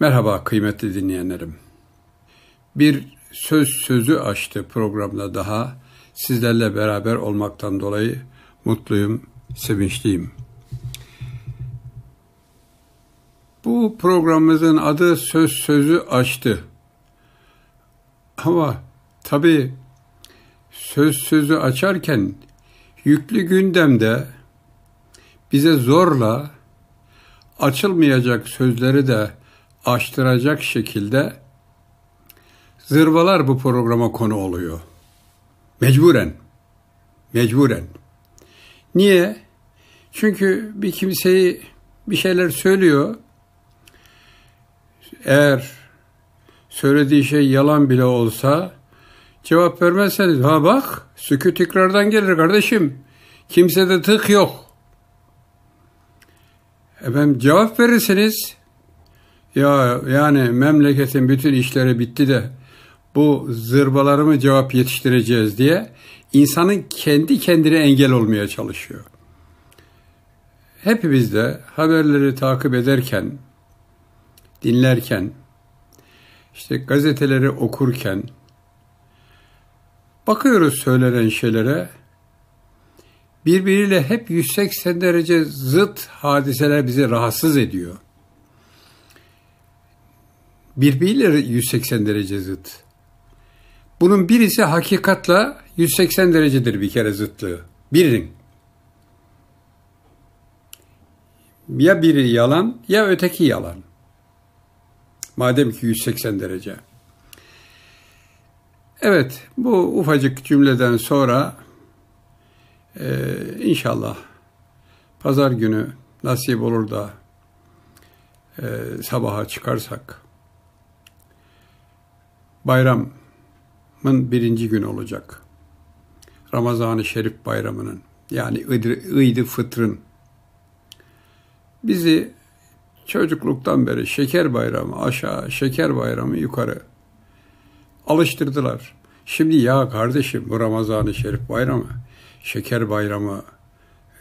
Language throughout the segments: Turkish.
Merhaba kıymetli dinleyenlerim. Bir söz sözü açtı programda daha sizlerle beraber olmaktan dolayı mutluyum, sevinçliyim. Bu programımızın adı söz sözü açtı. Ama tabii söz sözü açarken yüklü gündemde bize zorla açılmayacak sözleri de aştıracak şekilde zırvalar bu programa konu oluyor. Mecburen. Mecburen. Niye? Çünkü bir kimseyi bir şeyler söylüyor. Eğer söylediği şey yalan bile olsa cevap vermezseniz ha bak sükü tekrardan gelir kardeşim. Kimse de tık yok. Efendim cevap verirseniz ya yani memleketin bütün işleri bitti de bu zırbalarımı cevap yetiştireceğiz diye insanın kendi kendine engel olmaya çalışıyor. Hepimiz de haberleri takip ederken, dinlerken, işte gazeteleri okurken bakıyoruz söylenen şeylere birbiriyle hep 180 derece zıt hadiseler bizi rahatsız ediyor birbiriyle 180 derece zıt. Bunun birisi hakikatla 180 derecedir bir kere zıtlığı. Birinin. Ya biri yalan ya öteki yalan. Madem ki 180 derece. Evet bu ufacık cümleden sonra e, inşallah pazar günü nasip olur da e, sabaha çıkarsak bayramın birinci günü olacak. Ramazan-ı Şerif bayramının yani İd-i Fıtr'ın bizi çocukluktan beri şeker bayramı aşağı, şeker bayramı yukarı alıştırdılar. Şimdi ya kardeşim bu Ramazan-ı Şerif bayramı, şeker bayramı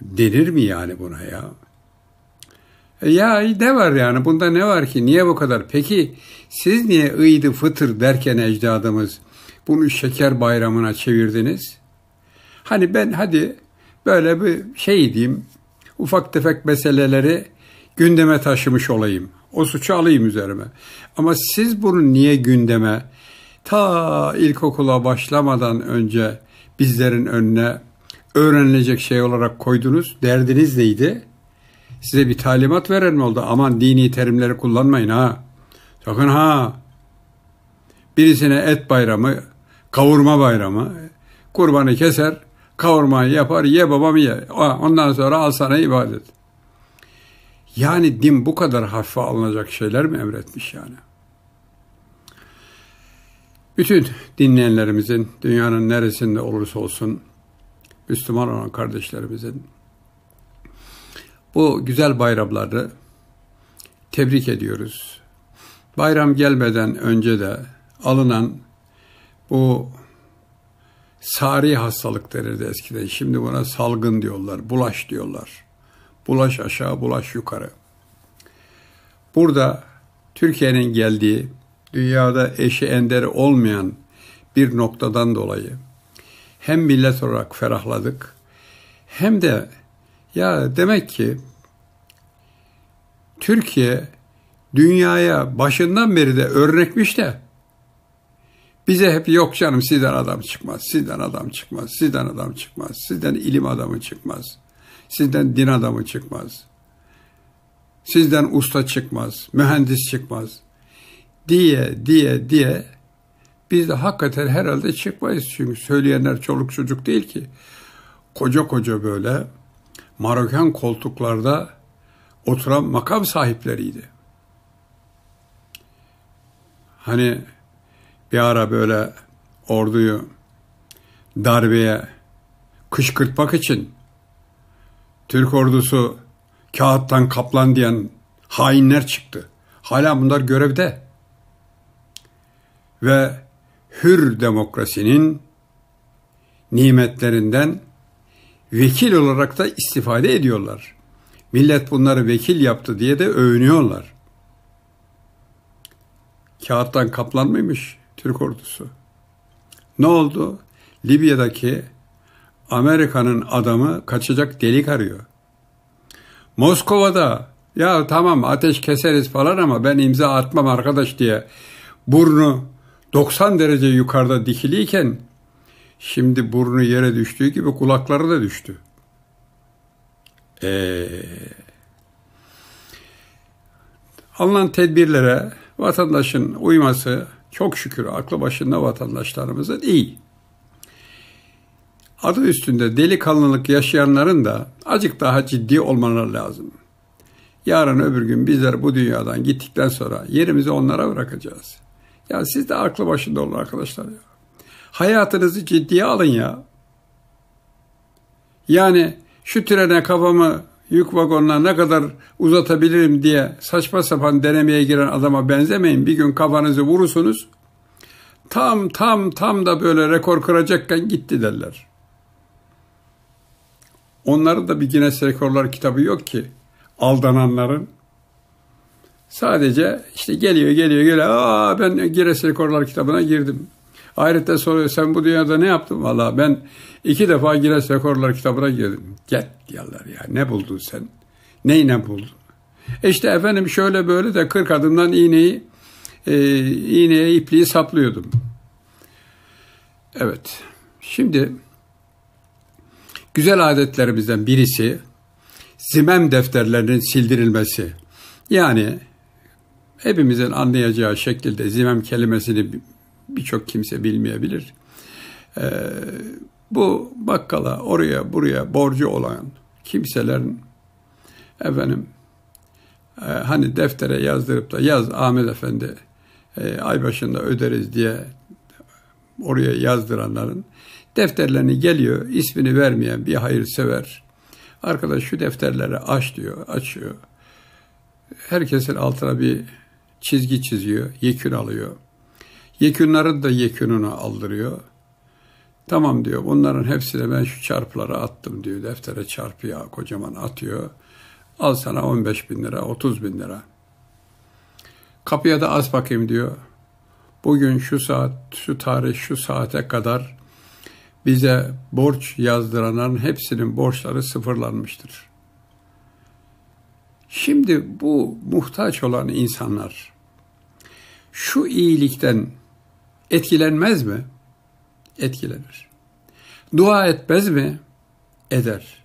denir mi yani buna ya? E ya de var yani bunda ne var ki niye bu kadar? Peki siz niye ıydı fıtır derken ecdadımız bunu şeker bayramına çevirdiniz? Hani ben hadi böyle bir şey diyeyim ufak tefek meseleleri gündeme taşımış olayım. O suçu alayım üzerime. Ama siz bunu niye gündeme ta ilkokula başlamadan önce bizlerin önüne öğrenilecek şey olarak koydunuz? Derdiniz neydi?'' size bir talimat veren mi oldu? Aman dini terimleri kullanmayın ha. Sakın ha. Birisine et bayramı, kavurma bayramı, kurbanı keser, kavurmayı yapar, ye babamı ye. Ondan sonra al sana ibadet. Yani din bu kadar hafife alınacak şeyler mi emretmiş yani? Bütün dinleyenlerimizin, dünyanın neresinde olursa olsun, Müslüman olan kardeşlerimizin bu güzel bayramları tebrik ediyoruz. Bayram gelmeden önce de alınan bu sari hastalık denirdi eskiden. Şimdi buna salgın diyorlar, bulaş diyorlar. Bulaş aşağı, bulaş yukarı. Burada Türkiye'nin geldiği, dünyada eşi enderi olmayan bir noktadan dolayı hem millet olarak ferahladık hem de ya demek ki Türkiye dünyaya başından beri de örnekmiş de bize hep yok canım sizden adam çıkmaz, sizden adam çıkmaz, sizden adam çıkmaz, sizden ilim adamı çıkmaz, sizden din adamı çıkmaz, sizden usta çıkmaz, mühendis çıkmaz diye diye diye biz de hakikaten herhalde çıkmayız çünkü söyleyenler çoluk çocuk değil ki. Koca koca böyle maroken koltuklarda oturan makam sahipleriydi. Hani bir ara böyle orduyu darbeye kışkırtmak için Türk ordusu kağıttan kaplan diyen hainler çıktı. Hala bunlar görevde. Ve hür demokrasinin nimetlerinden vekil olarak da istifade ediyorlar. Millet bunları vekil yaptı diye de övünüyorlar. Kağıttan kaplan mıymış Türk ordusu? Ne oldu? Libya'daki Amerika'nın adamı kaçacak delik arıyor. Moskova'da ya tamam ateş keseriz falan ama ben imza atmam arkadaş diye burnu 90 derece yukarıda dikiliyken Şimdi burnu yere düştüğü gibi kulakları da düştü. Ee, alınan tedbirlere vatandaşın uyması çok şükür aklı başında vatandaşlarımızın iyi. Adı üstünde delikanlılık yaşayanların da acık daha ciddi olmaları lazım. Yarın öbür gün bizler bu dünyadan gittikten sonra yerimizi onlara bırakacağız. Ya siz de aklı başında olun arkadaşlar ya hayatınızı ciddiye alın ya. Yani şu trene kafamı yük vagonuna ne kadar uzatabilirim diye saçma sapan denemeye giren adama benzemeyin. Bir gün kafanızı vurursunuz. Tam tam tam da böyle rekor kıracakken gitti derler. Onların da bir Guinness Rekorlar kitabı yok ki aldananların. Sadece işte geliyor geliyor geliyor. Aa ben Guinness Rekorlar kitabına girdim. Ahirette soruyor sen bu dünyada ne yaptın? Valla ben iki defa Gires Rekorlar kitabına girdim. Get diyorlar ya ne buldun sen? Neyle buldun? E işte efendim şöyle böyle de 40 adımdan iğneyi e, iğneye ipliği saplıyordum. Evet. Şimdi güzel adetlerimizden birisi zimem defterlerinin sildirilmesi. Yani hepimizin anlayacağı şekilde zimem kelimesini birçok kimse bilmeyebilir. E, bu bakkala oraya buraya borcu olan kimselerin efendim e, hani deftere yazdırıp da yaz Ahmet Efendi e, ay başında öderiz diye oraya yazdıranların defterlerini geliyor ismini vermeyen bir hayırsever arkadaş şu defterleri aç diyor açıyor herkesin altına bir çizgi çiziyor yekün alıyor Yekünlerin da yekününü aldırıyor. Tamam diyor bunların hepsine ben şu çarpıları attım diyor. Deftere çarpı kocaman atıyor. Al sana 15 bin lira 30 bin lira. Kapıya da az bakayım diyor. Bugün şu saat, şu tarih, şu saate kadar bize borç yazdıranların hepsinin borçları sıfırlanmıştır. Şimdi bu muhtaç olan insanlar şu iyilikten etkilenmez mi? Etkilenir. Dua etmez mi? Eder.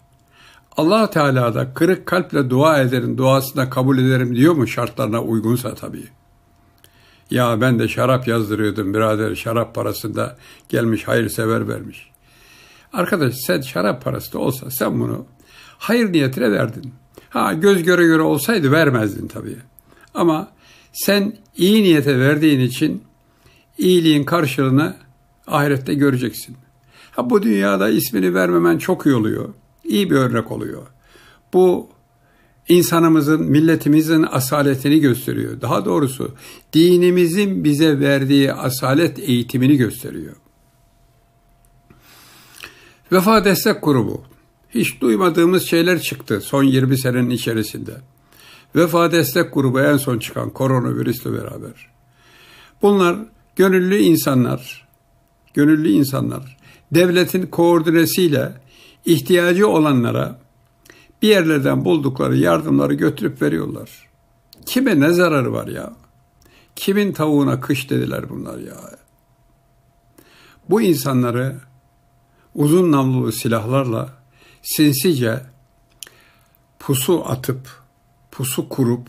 Allah Teala da kırık kalple dua ederim, duasına kabul ederim diyor mu şartlarına uygunsa tabii. Ya ben de şarap yazdırıyordum birader şarap parasında gelmiş hayırsever vermiş. Arkadaş sen şarap parası da olsa sen bunu hayır niyetine verdin. Ha göz göre göre olsaydı vermezdin tabii. Ama sen iyi niyete verdiğin için iyiliğin karşılığını ahirette göreceksin. Ha bu dünyada ismini vermemen çok iyi oluyor. İyi bir örnek oluyor. Bu insanımızın, milletimizin asaletini gösteriyor. Daha doğrusu dinimizin bize verdiği asalet eğitimini gösteriyor. Vefa Destek Grubu. Hiç duymadığımız şeyler çıktı son 20 senenin içerisinde. Vefa Destek Grubu en son çıkan koronavirüsle beraber. Bunlar gönüllü insanlar, gönüllü insanlar devletin koordinesiyle ihtiyacı olanlara bir yerlerden buldukları yardımları götürüp veriyorlar. Kime ne zararı var ya? Kimin tavuğuna kış dediler bunlar ya? Bu insanları uzun namlulu silahlarla sinsice pusu atıp, pusu kurup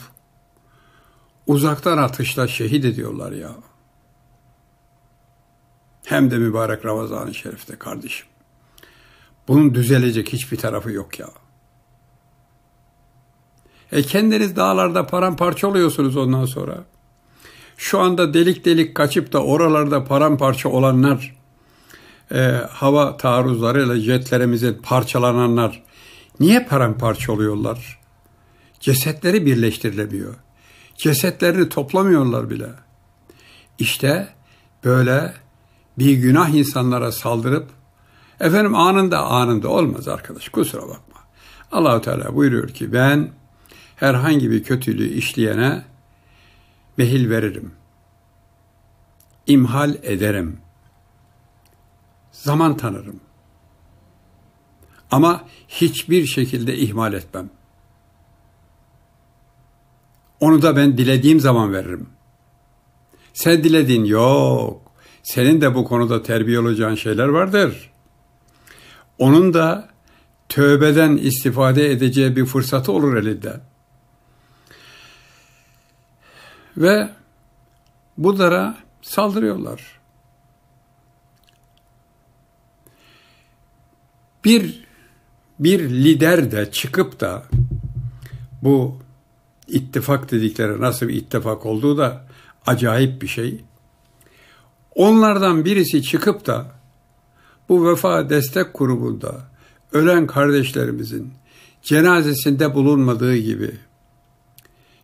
uzaktan atışla şehit ediyorlar ya. Hem de mübarek Ramazan-ı Şerif'te kardeşim. Bunun düzelecek hiçbir tarafı yok ya. E kendiniz dağlarda paramparça oluyorsunuz ondan sonra. Şu anda delik delik kaçıp da oralarda paramparça olanlar, e, hava taarruzlarıyla jetlerimizin parçalananlar niye paramparça oluyorlar? Cesetleri birleştirilemiyor. Cesetlerini toplamıyorlar bile. İşte böyle bir günah insanlara saldırıp efendim anında anında olmaz arkadaş kusura bakma. Allahu Teala buyuruyor ki ben herhangi bir kötülüğü işleyene mehil veririm. İmhal ederim. Zaman tanırım. Ama hiçbir şekilde ihmal etmem. Onu da ben dilediğim zaman veririm. Sen diledin yok. Senin de bu konuda terbiye olacağın şeyler vardır. Onun da tövbeden istifade edeceği bir fırsatı olur elinde. Ve Budlara saldırıyorlar. Bir bir lider de çıkıp da bu ittifak dedikleri nasıl bir ittifak olduğu da acayip bir şey. Onlardan birisi çıkıp da bu vefa destek grubunda ölen kardeşlerimizin cenazesinde bulunmadığı gibi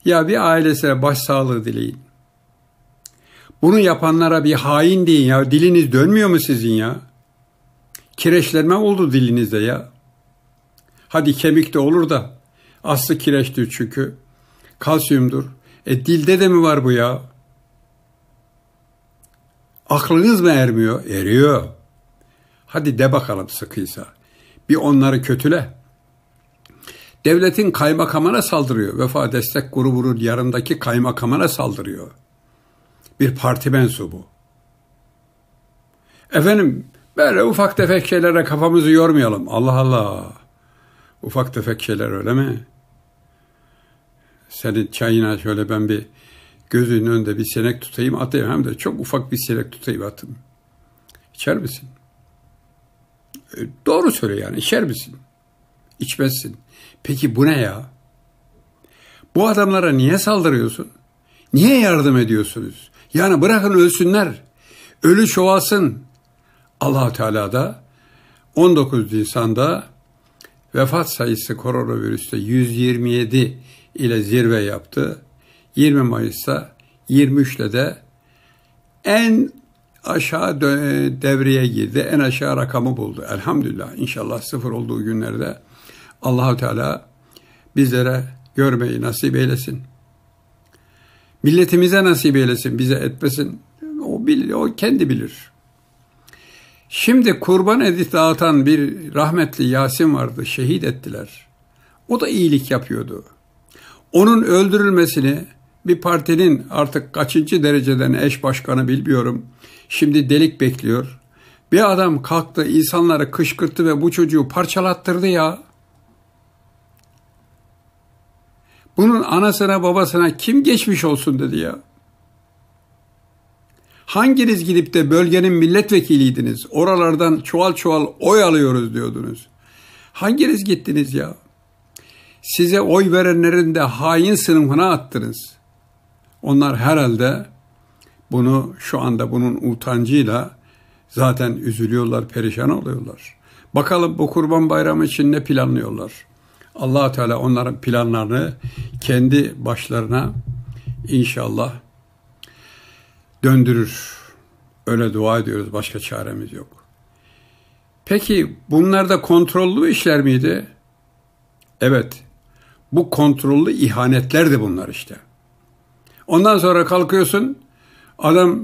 ya bir ailesine başsağlığı dileyin. Bunu yapanlara bir hain deyin ya. Diliniz dönmüyor mu sizin ya? Kireçlenme oldu dilinizde ya. Hadi kemik de olur da. Aslı kireçtir çünkü. Kalsiyumdur. E dilde de mi var bu ya? Aklınız mı ermiyor? Eriyor. Hadi de bakalım sıkıysa. Bir onları kötüle. Devletin kaymakamına saldırıyor. Vefa Destek Grubu'nun yanındaki kaymakamına saldırıyor. Bir parti mensubu. Efendim böyle ufak tefek şeylere kafamızı yormayalım. Allah Allah. Ufak tefek şeyler öyle mi? Senin çayına şöyle ben bir gözünün önünde bir senek tutayım atayım hem de çok ufak bir senek tutayım atın. İçer misin? E, doğru söyle yani içer misin? İçmezsin. Peki bu ne ya? Bu adamlara niye saldırıyorsun? Niye yardım ediyorsunuz? Yani bırakın ölsünler. Ölü çoğalsın. allah Teala da 19 Nisan'da vefat sayısı koronavirüste 127 ile zirve yaptı. 20 Mayıs'ta 23'te de en aşağı devreye girdi. En aşağı rakamı buldu. Elhamdülillah. İnşallah sıfır olduğu günlerde Allahu Teala bizlere görmeyi nasip eylesin. Milletimize nasip eylesin, bize etmesin. O, bilir, o kendi bilir. Şimdi kurban edip dağıtan bir rahmetli Yasin vardı, şehit ettiler. O da iyilik yapıyordu. Onun öldürülmesini bir partinin artık kaçıncı dereceden eş başkanı bilmiyorum. Şimdi delik bekliyor. Bir adam kalktı insanları kışkırttı ve bu çocuğu parçalattırdı ya. Bunun anasına babasına kim geçmiş olsun dedi ya. Hanginiz gidip de bölgenin milletvekiliydiniz? Oralardan çuval çuval oy alıyoruz diyordunuz. Hanginiz gittiniz ya? Size oy verenlerin de hain sınıfına attınız. Onlar herhalde bunu şu anda bunun utancıyla zaten üzülüyorlar, perişan oluyorlar. Bakalım bu Kurban Bayramı için ne planlıyorlar? allah Teala onların planlarını kendi başlarına inşallah döndürür. Öyle dua ediyoruz, başka çaremiz yok. Peki bunlar da kontrollü işler miydi? Evet, bu kontrollü ihanetlerdi bunlar işte. Ondan sonra kalkıyorsun adam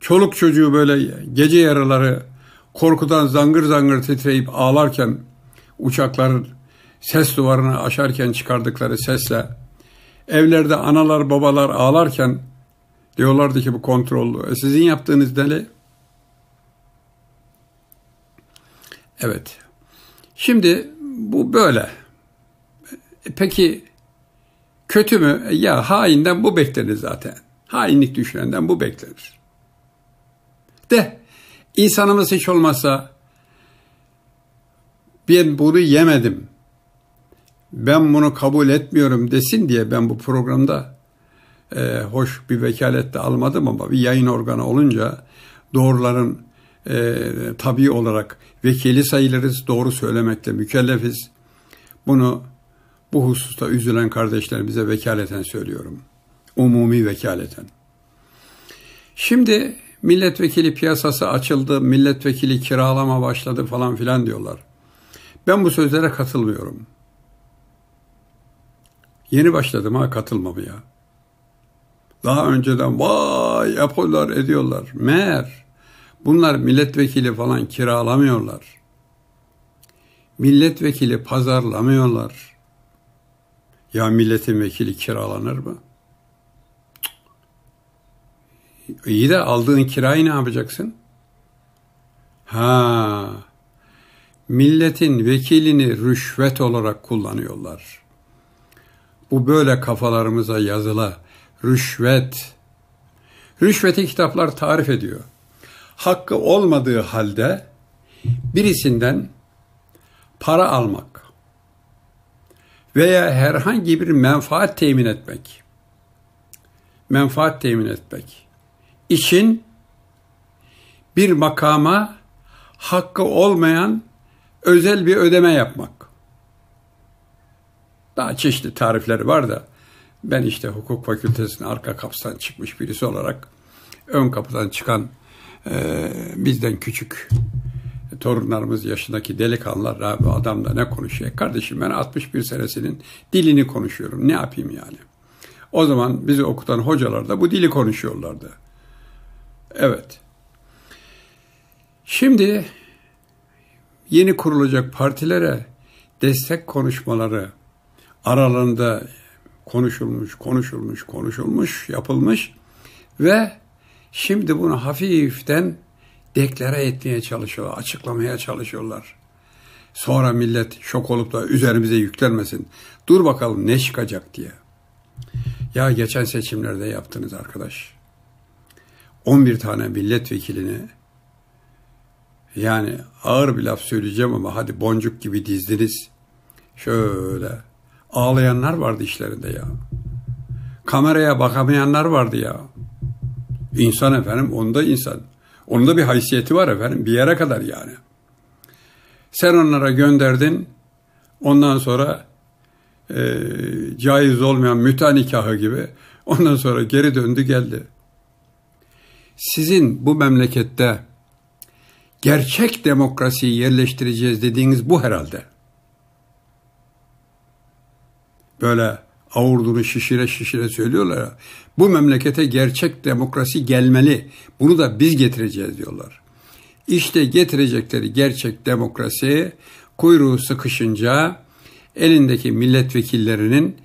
çoluk çocuğu böyle gece yaraları korkudan zangır zangır titreyip ağlarken uçakların ses duvarını aşarken çıkardıkları sesle evlerde analar babalar ağlarken diyorlardı ki bu kontrollü. E sizin yaptığınız deli? Evet. Şimdi bu böyle. E, peki Kötü mü? E, ya hainden bu beklenir zaten. Hainlik düşünenden bu beklenir. De insanımız hiç olmazsa ben bunu yemedim. Ben bunu kabul etmiyorum desin diye ben bu programda e, hoş bir vekalette almadım ama bir yayın organı olunca doğruların e, tabi olarak vekili sayılırız, doğru söylemekle mükellefiz. Bunu bu hususta üzülen kardeşlerimize vekaleten söylüyorum. Umumi vekaleten. Şimdi milletvekili piyasası açıldı, milletvekili kiralama başladı falan filan diyorlar. Ben bu sözlere katılmıyorum. Yeni başladım ha katılmamaya. Daha önceden vay yapıyorlar ediyorlar. Meğer bunlar milletvekili falan kiralamıyorlar. Milletvekili pazarlamıyorlar ya milletin vekili kiralanır mı? İyi de aldığın kirayı ne yapacaksın? Ha, milletin vekilini rüşvet olarak kullanıyorlar. Bu böyle kafalarımıza yazıla. Rüşvet. Rüşveti kitaplar tarif ediyor. Hakkı olmadığı halde birisinden para almak, veya herhangi bir menfaat temin etmek. Menfaat temin etmek için bir makama hakkı olmayan özel bir ödeme yapmak. Daha çeşitli tarifleri var da ben işte hukuk fakültesinin arka kapıdan çıkmış birisi olarak ön kapıdan çıkan e, bizden küçük torunlarımız yaşındaki delikanlılar abi adam ne konuşuyor? Kardeşim ben 61 senesinin dilini konuşuyorum. Ne yapayım yani? O zaman bizi okutan hocalar da bu dili konuşuyorlardı. Evet. Şimdi yeni kurulacak partilere destek konuşmaları aralarında konuşulmuş, konuşulmuş, konuşulmuş, yapılmış ve şimdi bunu hafiften deklare etmeye çalışıyorlar, açıklamaya çalışıyorlar. Sonra millet şok olup da üzerimize yüklenmesin. Dur bakalım ne çıkacak diye. Ya geçen seçimlerde yaptınız arkadaş. 11 tane milletvekilini yani ağır bir laf söyleyeceğim ama hadi boncuk gibi dizdiniz. Şöyle ağlayanlar vardı işlerinde ya. Kameraya bakamayanlar vardı ya. İnsan efendim onda insan. Onun da bir haysiyeti var efendim. Bir yere kadar yani. Sen onlara gönderdin. Ondan sonra e, caiz olmayan müta nikahı gibi. Ondan sonra geri döndü geldi. Sizin bu memlekette gerçek demokrasiyi yerleştireceğiz dediğiniz bu herhalde. Böyle avurdunu şişire şişire söylüyorlar ya. Bu memlekete gerçek demokrasi gelmeli. Bunu da biz getireceğiz diyorlar. İşte getirecekleri gerçek demokrasi kuyruğu sıkışınca elindeki milletvekillerinin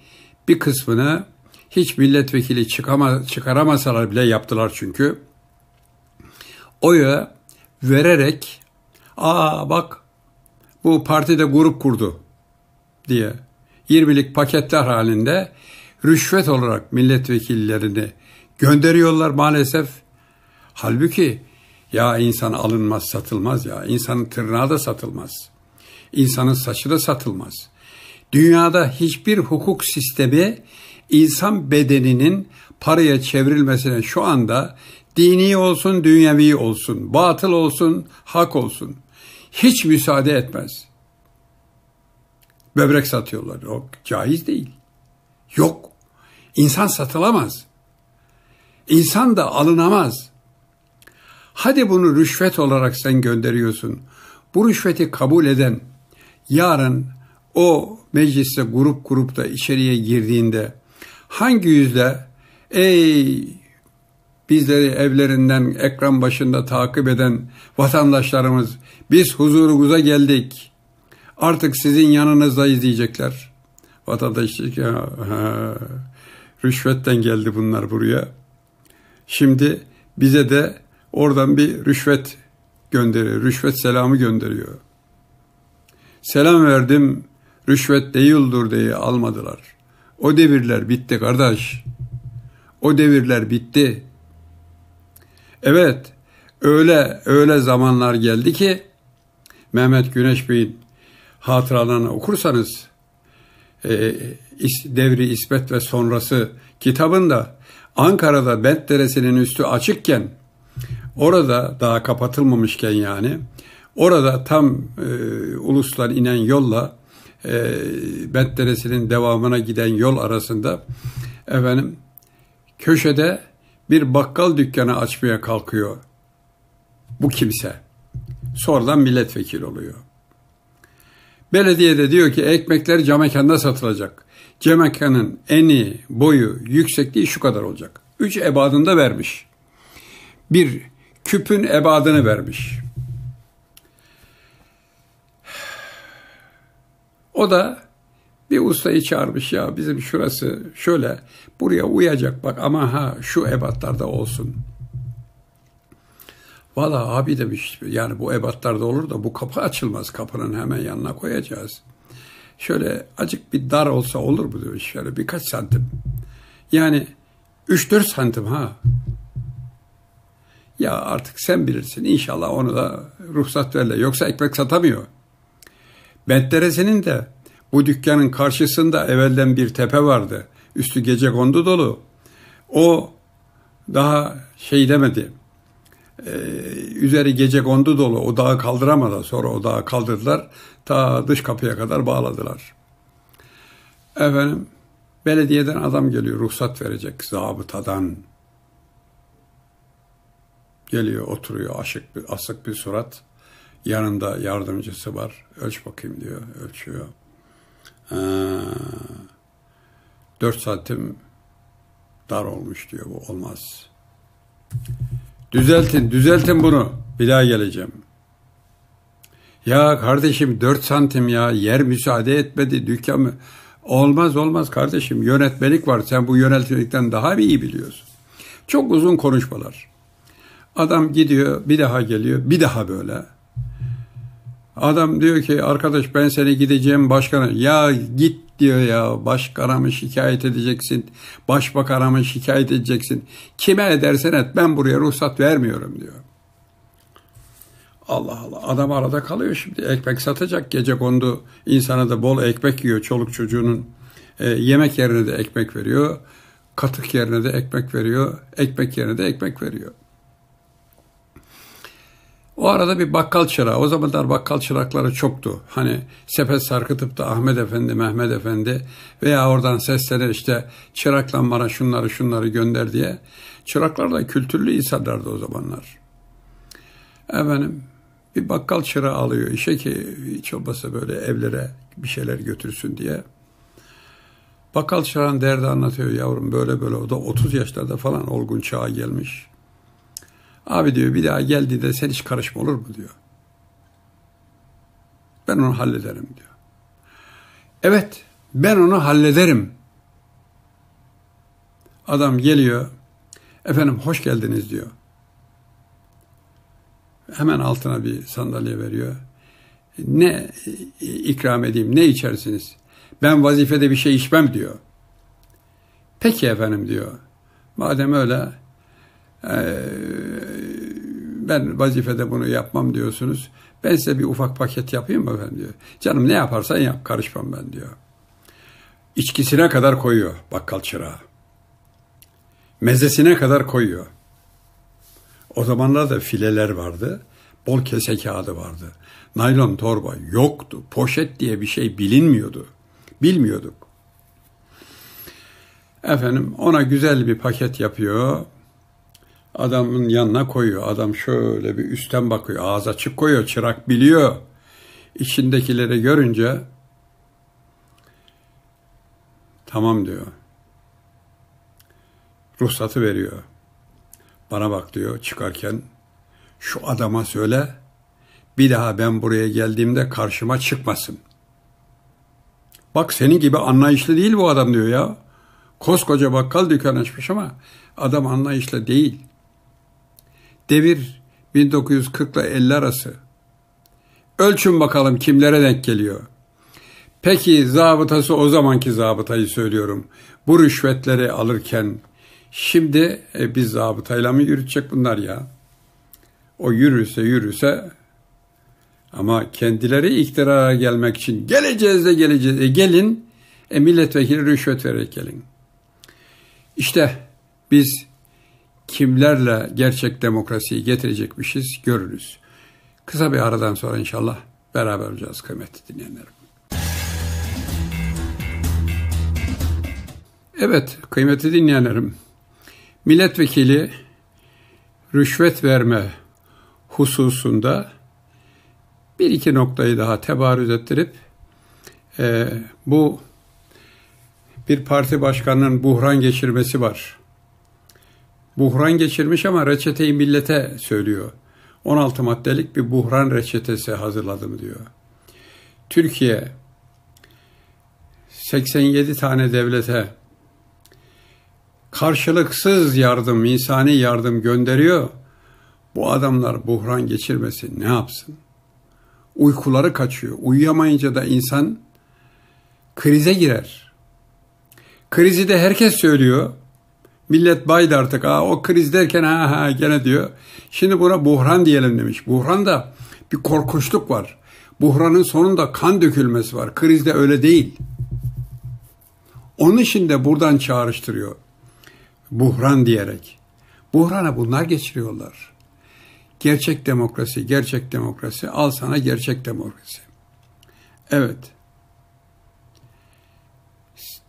bir kısmını hiç milletvekili çıkama, çıkaramasalar bile yaptılar çünkü. Oya vererek aa bak bu partide grup kurdu diye 20'lik paketler halinde rüşvet olarak milletvekillerini gönderiyorlar maalesef. Halbuki ya insan alınmaz satılmaz ya. insanın tırnağı da satılmaz. İnsanın saçı da satılmaz. Dünyada hiçbir hukuk sistemi insan bedeninin paraya çevrilmesine şu anda dini olsun, dünyevi olsun, batıl olsun, hak olsun hiç müsaade etmez. Böbrek satıyorlar. O caiz değil. Yok. İnsan satılamaz. İnsan da alınamaz. Hadi bunu rüşvet olarak sen gönderiyorsun. Bu rüşveti kabul eden yarın o mecliste grup grupta içeriye girdiğinde hangi yüzde ey bizleri evlerinden ekran başında takip eden vatandaşlarımız biz huzurunuza geldik. Artık sizin yanınızdayız diyecekler. vatandaşlık. ya, ha, Rüşvetten geldi bunlar buraya. Şimdi bize de oradan bir rüşvet gönderiyor. Rüşvet selamı gönderiyor. Selam verdim, rüşvet değildir diye almadılar. O devirler bitti kardeş. O devirler bitti. Evet, öyle öyle zamanlar geldi ki Mehmet Güneş Bey'in hatıralarını okursanız e, Devri İsmet ve Sonrası kitabında Ankara'da Bent Deresi'nin üstü açıkken orada daha kapatılmamışken yani orada tam e, ulustan inen yolla e, Bent Deresi'nin devamına giden yol arasında efendim köşede bir bakkal dükkanı açmaya kalkıyor bu kimse. Sonradan milletvekili oluyor. Belediye de diyor ki ekmekler camekanda satılacak. Cemeka'nın eni, boyu, yüksekliği şu kadar olacak. Üç ebadında vermiş. Bir, küpün ebadını vermiş. O da bir ustayı çağırmış ya bizim şurası şöyle buraya uyacak bak ama ha şu ebatlarda olsun. Valla abi demiş yani bu ebatlarda olur da bu kapı açılmaz kapının hemen yanına koyacağız.'' şöyle acık bir dar olsa olur mu demiş şöyle birkaç santim. Yani 3-4 santim ha. Ya artık sen bilirsin inşallah onu da ruhsat verle yoksa ekmek satamıyor. Benterese'nin de bu dükkanın karşısında evvelden bir tepe vardı. Üstü gece kondu dolu. O daha şey demedi ee, üzeri gece kondu dolu. O dağı kaldıramadı. Sonra o dağı kaldırdılar. Ta dış kapıya kadar bağladılar. Efendim belediyeden adam geliyor ruhsat verecek zabıtadan. Geliyor oturuyor aşık bir, asık bir surat. Yanında yardımcısı var. Ölç bakayım diyor. Ölçüyor. Ee, 4 santim dar olmuş diyor bu olmaz. Düzeltin, düzeltin bunu. Bir daha geleceğim. Ya kardeşim 4 santim ya yer müsaade etmedi dükkanı. Olmaz olmaz kardeşim yönetmelik var. Sen bu yönetmelikten daha mı iyi biliyorsun. Çok uzun konuşmalar. Adam gidiyor bir daha geliyor bir daha böyle. Adam diyor ki arkadaş ben seni gideceğim başkana. Ya git diyor ya. Başkana mı şikayet edeceksin? Başbakana mı şikayet edeceksin? Kime edersen et ben buraya ruhsat vermiyorum diyor. Allah Allah adam arada kalıyor şimdi ekmek satacak gece kondu insana da bol ekmek yiyor çoluk çocuğunun e, yemek yerine de ekmek veriyor katık yerine de ekmek veriyor ekmek yerine de ekmek veriyor o arada bir bakkal çırağı, o zamanlar bakkal çırakları çoktu. Hani sepet sarkıtıp da Ahmet Efendi, Mehmet Efendi veya oradan seslenir işte çırakla bana şunları şunları gönder diye. Çıraklar da kültürlü insanlardı o zamanlar. Efendim bir bakkal çırağı alıyor işe ki hiç olmazsa böyle evlere bir şeyler götürsün diye. Bakkal çırağın derdi anlatıyor yavrum böyle böyle o da 30 yaşlarda falan olgun çağa gelmiş. Abi diyor bir daha geldi de sen hiç karışma olur mu diyor. Ben onu hallederim diyor. Evet ben onu hallederim. Adam geliyor. Efendim hoş geldiniz diyor. Hemen altına bir sandalye veriyor. Ne e, ikram edeyim, ne içersiniz? Ben vazifede bir şey içmem diyor. Peki efendim diyor. Madem öyle e, ben vazifede bunu yapmam diyorsunuz. Ben size bir ufak paket yapayım mı efendim diyor. Canım ne yaparsan yap karışmam ben diyor. İçkisine kadar koyuyor bakkal çırağı. Mezesine kadar koyuyor. O zamanlar da fileler vardı. Bol kese kağıdı vardı. Naylon torba yoktu. Poşet diye bir şey bilinmiyordu. Bilmiyorduk. Efendim ona güzel bir paket yapıyor. Adamın yanına koyuyor. Adam şöyle bir üstten bakıyor. Ağız açık koyuyor. Çırak biliyor. İçindekileri görünce tamam diyor. Ruhsatı veriyor. Bana bak diyor çıkarken şu adama söyle bir daha ben buraya geldiğimde karşıma çıkmasın. Bak senin gibi anlayışlı değil bu adam diyor ya. Koskoca bakkal dükkan açmış ama adam anlayışlı değil. Devir 1940 ile 50 arası. Ölçün bakalım kimlere denk geliyor. Peki zabıtası o zamanki zabıtayı söylüyorum. Bu rüşvetleri alırken şimdi e, biz zabıtayla mı yürütecek bunlar ya? O yürüse yürüse ama kendileri iktidara gelmek için geleceğiz de geleceğiz. de gelin e milletvekili rüşvet vererek gelin. İşte biz kimlerle gerçek demokrasiyi getirecekmişiz görürüz. Kısa bir aradan sonra inşallah beraber olacağız kıymetli dinleyenlerim. Evet kıymetli dinleyenlerim, milletvekili rüşvet verme hususunda bir iki noktayı daha tebarüz ettirip e, bu bir parti başkanının buhran geçirmesi var. Buhran geçirmiş ama reçeteyi millete söylüyor. 16 maddelik bir buhran reçetesi hazırladım diyor. Türkiye 87 tane devlete karşılıksız yardım, insani yardım gönderiyor. Bu adamlar buhran geçirmesin ne yapsın? Uykuları kaçıyor. Uyuyamayınca da insan krize girer. Krizi de herkes söylüyor. Millet baydı artık. Aa, o kriz derken ha ha gene diyor. Şimdi buna buhran diyelim demiş. Buhran da bir korkuşluk var. Buhranın sonunda kan dökülmesi var. Krizde öyle değil. Onun için de buradan çağrıştırıyor. Buhran diyerek. Buhrana bunlar geçiriyorlar. Gerçek demokrasi, gerçek demokrasi, al sana gerçek demokrasi. Evet.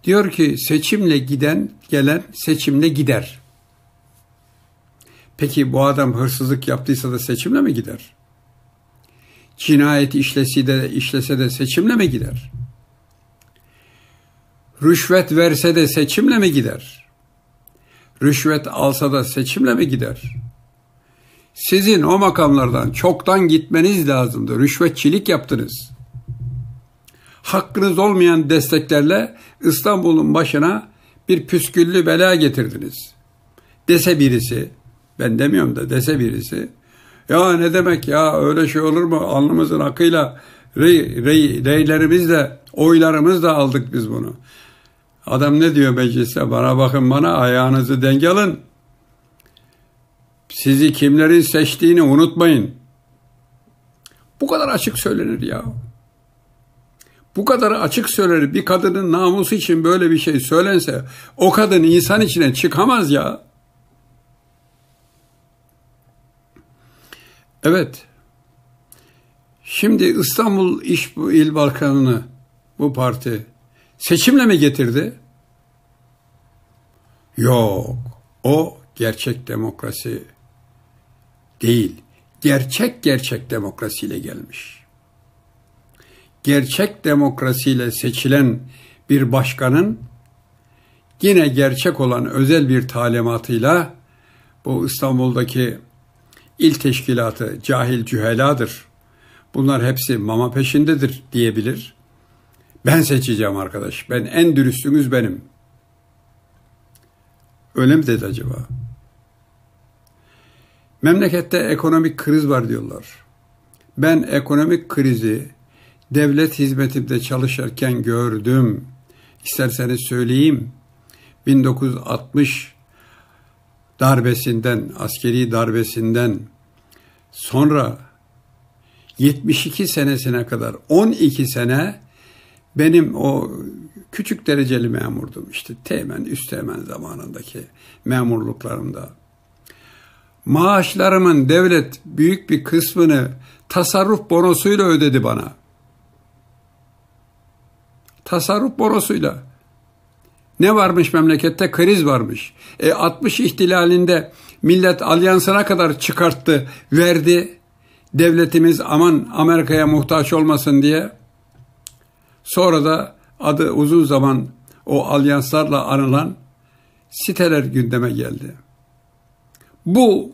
Diyor ki seçimle giden gelen seçimle gider. Peki bu adam hırsızlık yaptıysa da seçimle mi gider? Cinayet işlesi de işlese de seçimle mi gider? Rüşvet verse de seçimle mi gider? Rüşvet alsa da seçimle mi gider? Sizin o makamlardan çoktan gitmeniz lazımdı. Rüşvetçilik yaptınız.'' hakkınız olmayan desteklerle İstanbul'un başına bir püsküllü bela getirdiniz. Dese birisi, ben demiyorum da dese birisi, ya ne demek ya öyle şey olur mu? Alnımızın akıyla rey, rey, reylerimizle, oylarımızla aldık biz bunu. Adam ne diyor mecliste? Bana bakın bana ayağınızı denge alın. Sizi kimlerin seçtiğini unutmayın. Bu kadar açık söylenir ya. Bu kadar açık söylenip bir kadının namusu için böyle bir şey söylense o kadın insan içine çıkamaz ya. Evet. Şimdi İstanbul İş bu İl Balkanı'nı bu parti seçimle mi getirdi? Yok. O gerçek demokrasi değil. Gerçek gerçek demokrasiyle gelmiş gerçek demokrasiyle seçilen bir başkanın yine gerçek olan özel bir talimatıyla bu İstanbul'daki il teşkilatı cahil cüheladır. Bunlar hepsi mama peşindedir diyebilir. Ben seçeceğim arkadaş. Ben en dürüstünüz benim. Öyle mi dedi acaba? Memlekette ekonomik kriz var diyorlar. Ben ekonomik krizi devlet hizmetinde çalışırken gördüm. İsterseniz söyleyeyim. 1960 darbesinden, askeri darbesinden sonra 72 senesine kadar 12 sene benim o küçük dereceli memurdum işte teğmen üst teğmen zamanındaki memurluklarımda. Maaşlarımın devlet büyük bir kısmını tasarruf bonosuyla ödedi bana tasarruf borosuyla. Ne varmış memlekette? Kriz varmış. E 60 ihtilalinde millet alyansına kadar çıkarttı, verdi. Devletimiz aman Amerika'ya muhtaç olmasın diye. Sonra da adı uzun zaman o alyanslarla anılan siteler gündeme geldi. Bu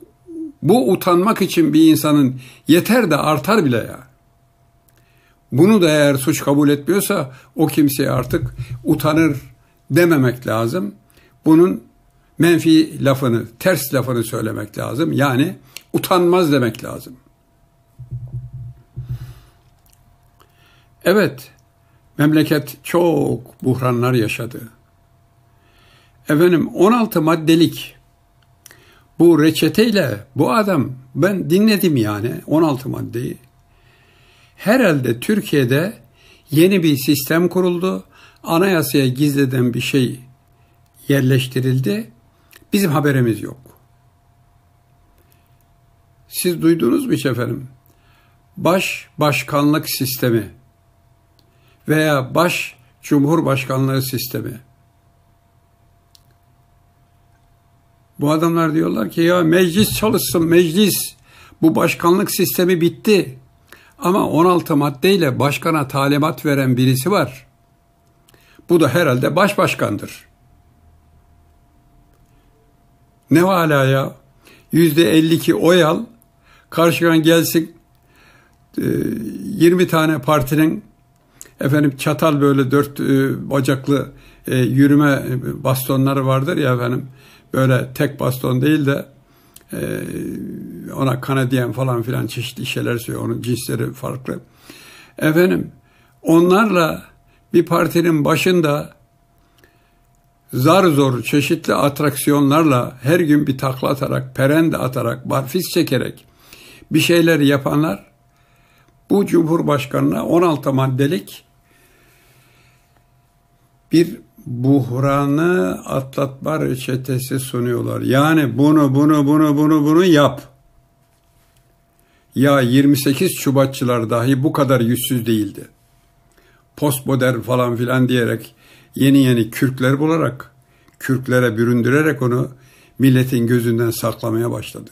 bu utanmak için bir insanın yeter de artar bile ya. Bunu da eğer suç kabul etmiyorsa o kimseye artık utanır dememek lazım. Bunun menfi lafını, ters lafını söylemek lazım. Yani utanmaz demek lazım. Evet, memleket çok buhranlar yaşadı. Efendim 16 maddelik bu reçeteyle bu adam ben dinledim yani 16 maddeyi. Herhalde Türkiye'de yeni bir sistem kuruldu. Anayasaya gizleden bir şey yerleştirildi. Bizim haberimiz yok. Siz duydunuz mu hiç efendim? Baş başkanlık sistemi veya baş cumhurbaşkanlığı sistemi. Bu adamlar diyorlar ki ya meclis çalışsın meclis. Bu başkanlık sistemi bitti. Ama 16 maddeyle başkana talimat veren birisi var. Bu da herhalde başbaşkandır. Ne hala ya? %52 oy al, karşıdan gelsin 20 e, tane partinin efendim çatal böyle dört e, bacaklı e, yürüme bastonları vardır ya efendim. Böyle tek baston değil de ee, ona Kanadiyen falan filan çeşitli şeyler söylüyor. Onun cinsleri farklı. Efendim onlarla bir partinin başında zar zor çeşitli atraksiyonlarla her gün bir takla atarak, perende atarak, barfis çekerek bir şeyler yapanlar bu Cumhurbaşkanı'na 16 maddelik bir buhranı atlatma reçetesi sunuyorlar. Yani bunu bunu bunu bunu bunu yap. Ya 28 Şubatçılar dahi bu kadar yüzsüz değildi. Postmodern falan filan diyerek yeni yeni kürkler bularak, kürklere büründürerek onu milletin gözünden saklamaya başladı.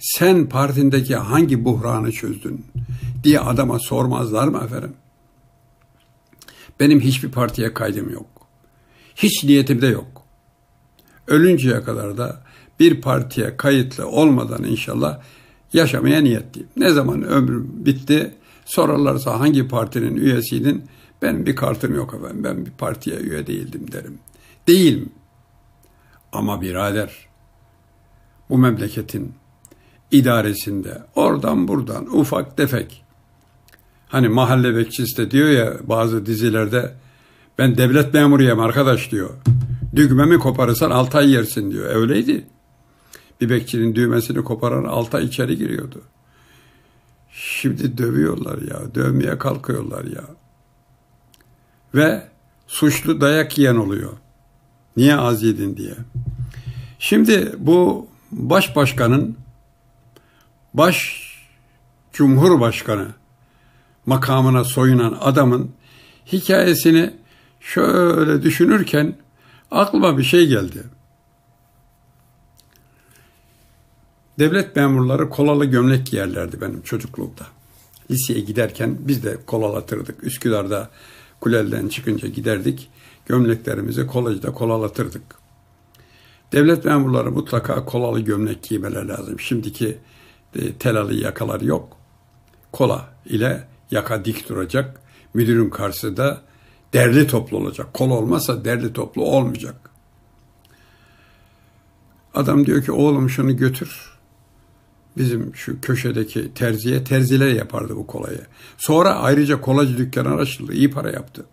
Sen partindeki hangi buhranı çözdün diye adama sormazlar mı efendim? Benim hiçbir partiye kaydım yok. Hiç niyetim de yok. Ölünceye kadar da bir partiye kayıtlı olmadan inşallah yaşamaya niyetliyim. Ne zaman ömrüm bitti sorarlarsa hangi partinin üyesiydin? Benim bir kartım yok efendim. Ben bir partiye üye değildim derim. Değilim. Ama birader bu memleketin idaresinde oradan buradan ufak defek. Hani mahalle bekçisi de diyor ya bazı dizilerde ben devlet memuruyum arkadaş diyor. Düğmemi koparırsan 6 ay yersin diyor. Öyleydi. Bir bekçinin düğmesini koparan 6 ay içeri giriyordu. Şimdi dövüyorlar ya. Dövmeye kalkıyorlar ya. Ve suçlu dayak yiyen oluyor. Niye az yedin diye. Şimdi bu başbaşkanın baş cumhurbaşkanı makamına soyunan adamın hikayesini şöyle düşünürken aklıma bir şey geldi. Devlet memurları kolalı gömlek giyerlerdi benim çocukluğumda. Liseye giderken biz de kolalatırdık. Üsküdar'da kulelden çıkınca giderdik. Gömleklerimizi kolajda kolalatırdık. Devlet memurları mutlaka kolalı gömlek giymeler lazım. Şimdiki e, telalı yakalar yok. Kola ile yaka dik duracak. Müdürün karşısında derli toplu olacak. Kol olmazsa derli toplu olmayacak. Adam diyor ki oğlum şunu götür. Bizim şu köşedeki terziye terziler yapardı bu kolayı. Sonra ayrıca kolacı dükkanı açıldı. iyi para yaptı.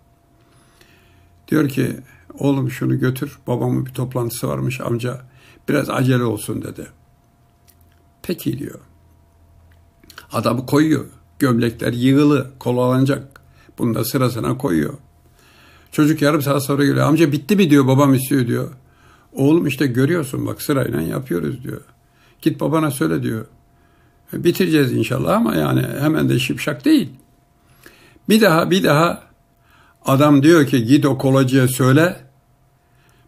Diyor ki oğlum şunu götür. Babamın bir toplantısı varmış amca. Biraz acele olsun dedi. Peki diyor. Adamı koyuyor Gömlekler yığılı, kolalanacak. Bunu da sırasına koyuyor. Çocuk yarım saat sonra geliyor. Amca bitti mi diyor babam istiyor diyor. Oğlum işte görüyorsun bak sırayla yapıyoruz diyor. Git babana söyle diyor. E, bitireceğiz inşallah ama yani hemen de şipşak değil. Bir daha bir daha adam diyor ki git o kolacıya söyle.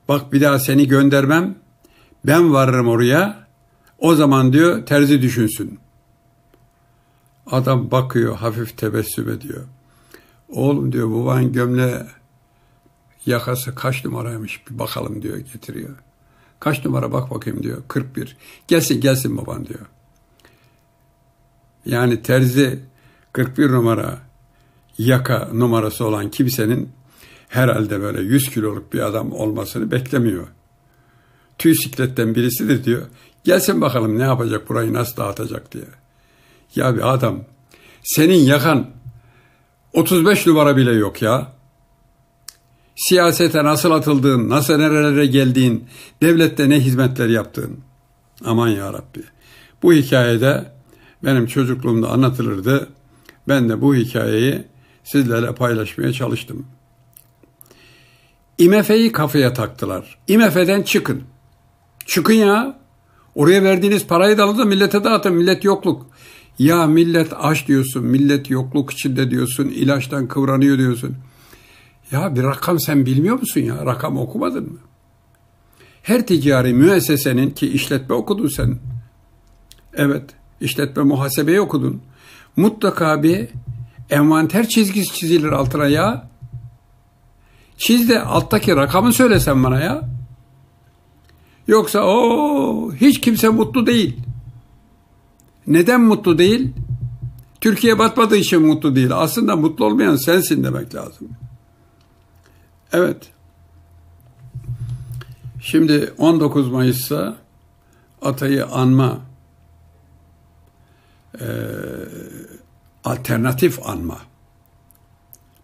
Bak bir daha seni göndermem. Ben varırım oraya. O zaman diyor terzi düşünsün. Adam bakıyor, hafif tebessüm ediyor. Oğlum diyor, baban gömle yakası kaç numaraymış bir bakalım diyor, getiriyor. Kaç numara bak bakayım diyor, 41. Gelsin gelsin baban diyor. Yani terzi 41 numara yaka numarası olan kimsenin herhalde böyle 100 kiloluk bir adam olmasını beklemiyor. Tüy sikletten birisi de diyor, gelsin bakalım ne yapacak burayı nasıl dağıtacak diye. Ya bir adam senin yakan 35 numara bile yok ya. Siyasete nasıl atıldığın, nasıl nerelere geldiğin, devlette ne hizmetler yaptığın. Aman ya Rabbi. Bu hikayede benim çocukluğumda anlatılırdı. Ben de bu hikayeyi sizlerle paylaşmaya çalıştım. IMF'yi kafaya taktılar. İmefeden çıkın. Çıkın ya. Oraya verdiğiniz parayı da alın da millete dağıtın. Millet yokluk. Ya millet aç diyorsun, millet yokluk içinde diyorsun, ilaçtan kıvranıyor diyorsun. Ya bir rakam sen bilmiyor musun ya? Rakam okumadın mı? Her ticari müessesenin ki işletme okudun sen. Evet, işletme muhasebeyi okudun. Mutlaka bir envanter çizgisi çizilir altına ya. Çiz de alttaki rakamı söylesen bana ya. Yoksa o hiç kimse mutlu değil. Neden mutlu değil? Türkiye batmadığı için mutlu değil. Aslında mutlu olmayan sensin demek lazım. Evet. Şimdi 19 Mayıs'ta Atay'ı anma, e, alternatif anma.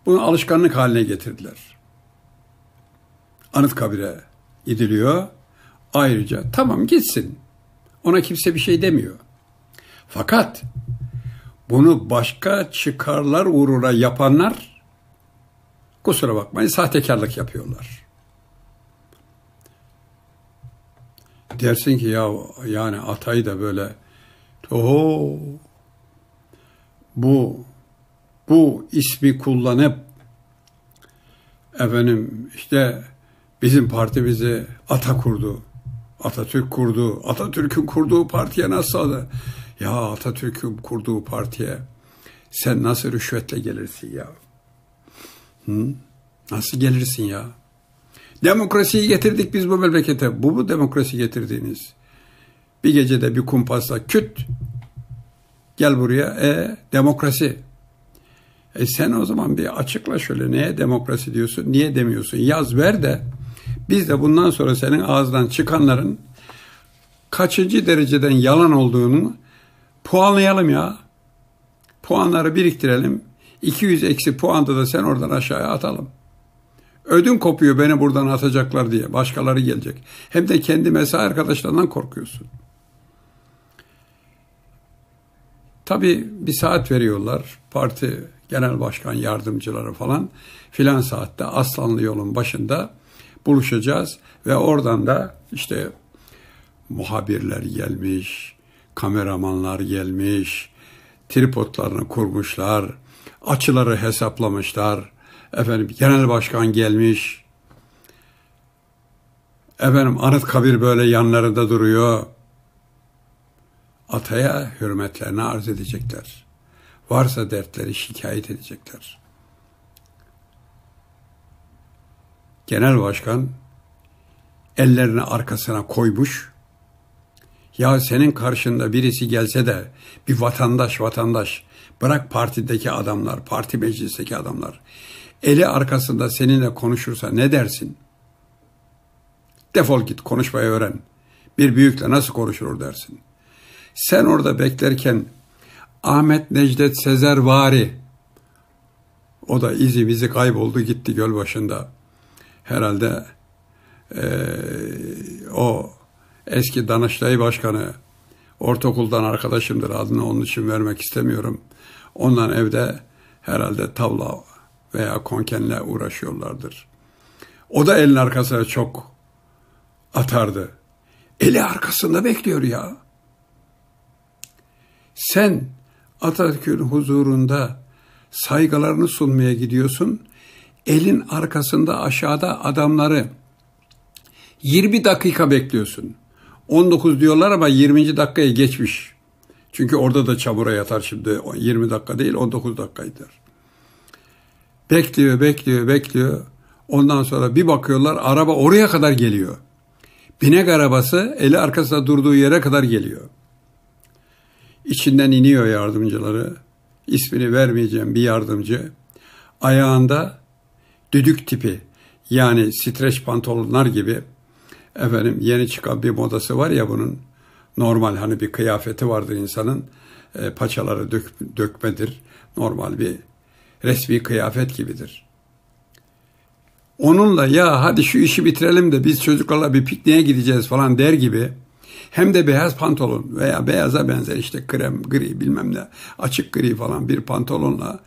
Bunu alışkanlık haline getirdiler. Anıt kabire gidiliyor. Ayrıca tamam gitsin. Ona kimse bir şey demiyor. Fakat bunu başka çıkarlar uğruna yapanlar kusura bakmayın sahtekarlık yapıyorlar. Dersin ki ya yani atayı da böyle toho bu bu ismi kullanıp efendim işte bizim partimizi ata kurdu. Atatürk kurdu. Atatürk'ün kurduğu partiye nasıl adı? Ya Atatürk'ün kurduğu partiye sen nasıl rüşvetle gelirsin ya? Hı? Nasıl gelirsin ya? Demokrasiyi getirdik biz bu memlekete. Bu mu demokrasi getirdiğiniz? Bir gecede bir kumpasla küt. Gel buraya. E demokrasi. E sen o zaman bir açıkla şöyle neye demokrasi diyorsun, niye demiyorsun? Yaz ver de biz de bundan sonra senin ağızdan çıkanların kaçıncı dereceden yalan olduğunu puanlayalım ya. Puanları biriktirelim. 200 eksi puanda da sen oradan aşağıya atalım. Ödün kopuyor beni buradan atacaklar diye. Başkaları gelecek. Hem de kendi mesai arkadaşlarından korkuyorsun. Tabi bir saat veriyorlar. Parti genel başkan yardımcıları falan filan saatte Aslanlı yolun başında buluşacağız ve oradan da işte muhabirler gelmiş, kameramanlar gelmiş, tripodlarını kurmuşlar, açıları hesaplamışlar. Efendim genel başkan gelmiş. Efendim anıt kabir böyle yanlarında duruyor. Ataya hürmetlerini arz edecekler. Varsa dertleri şikayet edecekler. Genel başkan ellerini arkasına koymuş ya senin karşında birisi gelse de bir vatandaş vatandaş bırak partideki adamlar, parti meclisteki adamlar eli arkasında seninle konuşursa ne dersin? Defol git konuşmayı öğren. Bir büyükle nasıl konuşulur dersin. Sen orada beklerken Ahmet Necdet Sezer Vari o da izi bizi kayboldu gitti göl başında. Herhalde e, o eski Danıştay Başkanı, ortaokuldan arkadaşımdır adını onun için vermek istemiyorum. Ondan evde herhalde tavla veya konkenle uğraşıyorlardır. O da elin arkasına çok atardı. Eli arkasında bekliyor ya. Sen Atatürk'ün huzurunda saygılarını sunmaya gidiyorsun. Elin arkasında aşağıda adamları 20 dakika bekliyorsun.'' 19 diyorlar ama 20. dakikayı geçmiş. Çünkü orada da çamura yatar şimdi. 20 dakika değil 19 dakikaydır. Bekliyor, bekliyor, bekliyor. Ondan sonra bir bakıyorlar araba oraya kadar geliyor. Binek arabası eli arkasında durduğu yere kadar geliyor. İçinden iniyor yardımcıları. İsmini vermeyeceğim bir yardımcı. Ayağında düdük tipi yani streç pantolonlar gibi efendim yeni çıkan bir modası var ya bunun normal hani bir kıyafeti vardır insanın e, paçaları dök, dökmedir. Normal bir resmi kıyafet gibidir. Onunla ya hadi şu işi bitirelim de biz çocuklarla bir pikniğe gideceğiz falan der gibi hem de beyaz pantolon veya beyaza benzer işte krem, gri bilmem ne açık gri falan bir pantolonla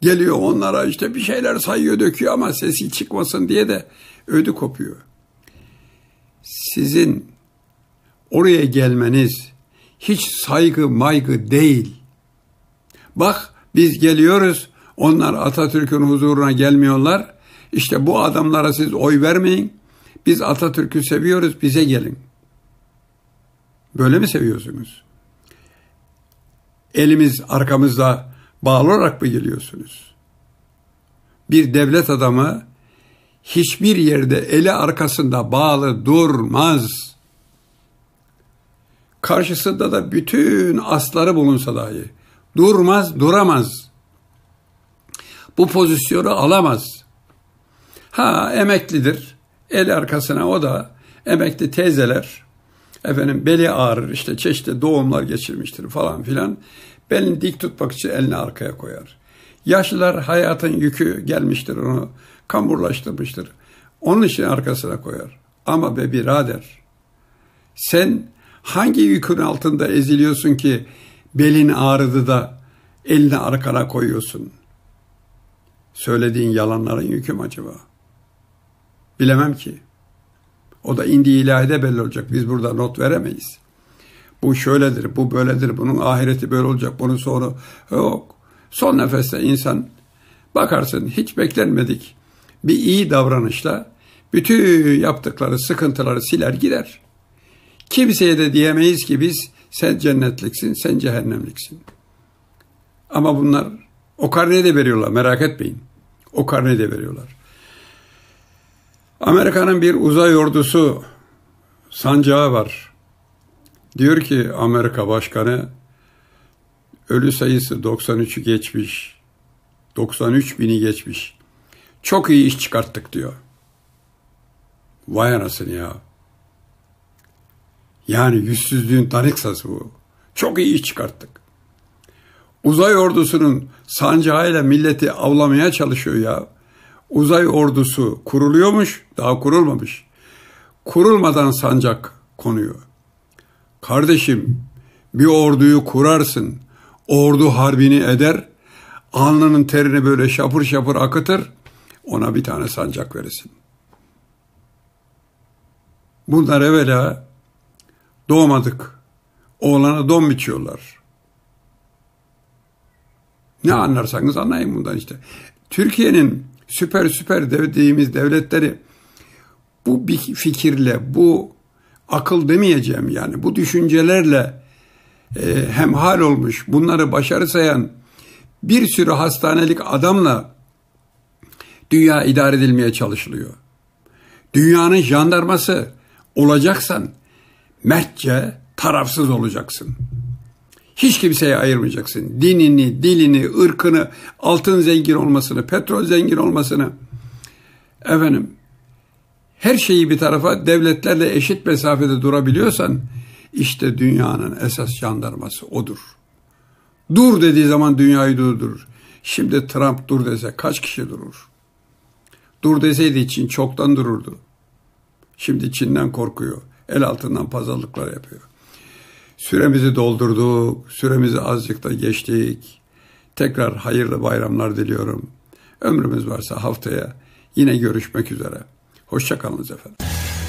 geliyor onlara işte bir şeyler sayıyor döküyor ama sesi çıkmasın diye de ödü kopuyor sizin oraya gelmeniz hiç saygı maygı değil. Bak biz geliyoruz onlar Atatürk'ün huzuruna gelmiyorlar. İşte bu adamlara siz oy vermeyin. Biz Atatürk'ü seviyoruz bize gelin. Böyle mi seviyorsunuz? Elimiz arkamızda bağlı olarak mı geliyorsunuz? Bir devlet adamı hiçbir yerde eli arkasında bağlı durmaz. Karşısında da bütün asları bulunsa dahi durmaz, duramaz. Bu pozisyonu alamaz. Ha emeklidir. El arkasına o da emekli teyzeler efendim beli ağrır işte çeşitli doğumlar geçirmiştir falan filan. Belini dik tutmak için elini arkaya koyar. Yaşlılar hayatın yükü gelmiştir onu kamburlaştırmıştır. Onun için arkasına koyar. Ama be birader sen hangi yükün altında eziliyorsun ki belin ağrıdı da elini arkana koyuyorsun? Söylediğin yalanların yükü mü acaba? Bilemem ki. O da indi ilahide belli olacak. Biz burada not veremeyiz. Bu şöyledir, bu böyledir, bunun ahireti böyle olacak, bunun sonu yok. Son nefeste insan bakarsın hiç beklenmedik bir iyi davranışla bütün yaptıkları sıkıntıları siler gider. Kimseye de diyemeyiz ki biz sen cennetliksin, sen cehennemliksin. Ama bunlar o karneyi de veriyorlar merak etmeyin. O karneyi de veriyorlar. Amerika'nın bir uzay ordusu sancağı var. Diyor ki Amerika Başkanı ölü sayısı 93'ü geçmiş. 93 bini geçmiş. Çok iyi iş çıkarttık diyor. Vay anasını ya. Yani yüzsüzlüğün tanıksası bu. Çok iyi iş çıkarttık. Uzay ordusunun sancağıyla milleti avlamaya çalışıyor ya. Uzay ordusu kuruluyormuş, daha kurulmamış. Kurulmadan sancak konuyor. Kardeşim bir orduyu kurarsın, ordu harbini eder, alnının terini böyle şapır şapır akıtır, ona bir tane sancak veresin. Bunlar evvela doğmadık. Oğlana don biçiyorlar. Ne anlarsanız anlayın bundan işte. Türkiye'nin süper süper dediğimiz devletleri bu bir fikirle, bu akıl demeyeceğim yani, bu düşüncelerle e, hemhal olmuş, bunları başarı sayan bir sürü hastanelik adamla dünya idare edilmeye çalışılıyor. Dünyanın jandarması olacaksan mertçe tarafsız olacaksın. Hiç kimseye ayırmayacaksın. Dinini, dilini, ırkını, altın zengin olmasını, petrol zengin olmasını. Efendim, her şeyi bir tarafa devletlerle eşit mesafede durabiliyorsan işte dünyanın esas jandarması odur. Dur dediği zaman dünyayı durdurur. Şimdi Trump dur dese kaç kişi durur? Dur deseydi Çin çoktan dururdu. Şimdi Çin'den korkuyor. El altından pazarlıklar yapıyor. Süremizi doldurduk. Süremizi azıcık da geçtik. Tekrar hayırlı bayramlar diliyorum. Ömrümüz varsa haftaya yine görüşmek üzere. Hoşçakalınız efendim.